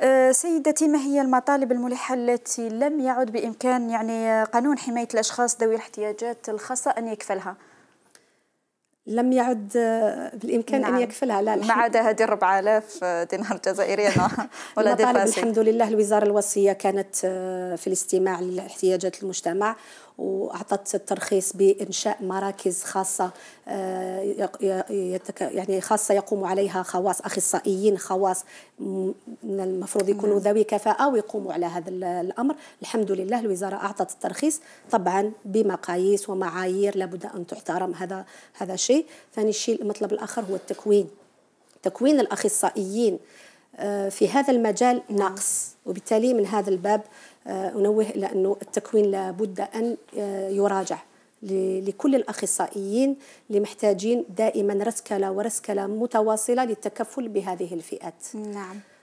أه، سيدتي ما هي المطالب الملحة التي لم يعد بإمكان يعني قانون حماية الأشخاص ذوي الاحتياجات الخاصة أن يكفلها؟ لم يعد آه، بالامكان نعم. ان يكفلها لا ما عدا هذه 4000 آه، دينار جزائري ولا ديفاسي الحمد لله الوزاره الوصيه كانت آه، في الاستماع لاحتياجات المجتمع واعطت الترخيص بانشاء مراكز خاصه يعني خاصه يقوم عليها خواص اخصائيين خواص المفروض يكونوا نعم. ذوي كفاءه ويقوموا على هذا الامر الحمد لله الوزاره اعطت الترخيص طبعا بمقاييس ومعايير لابد ان تحترم هذا هذا شيء الشيء ثاني شيء المطلب الآخر هو التكوين تكوين الأخصائيين آه، في هذا المجال ناقص وبالتالي من هذا الباب آه، أنوه إلى أنه التكوين لابد أن آه، يراجع لكل الأخصائيين اللي محتاجين دائما رسكلة ورسكلة متواصلة للتكفل بهذه الفئات نعم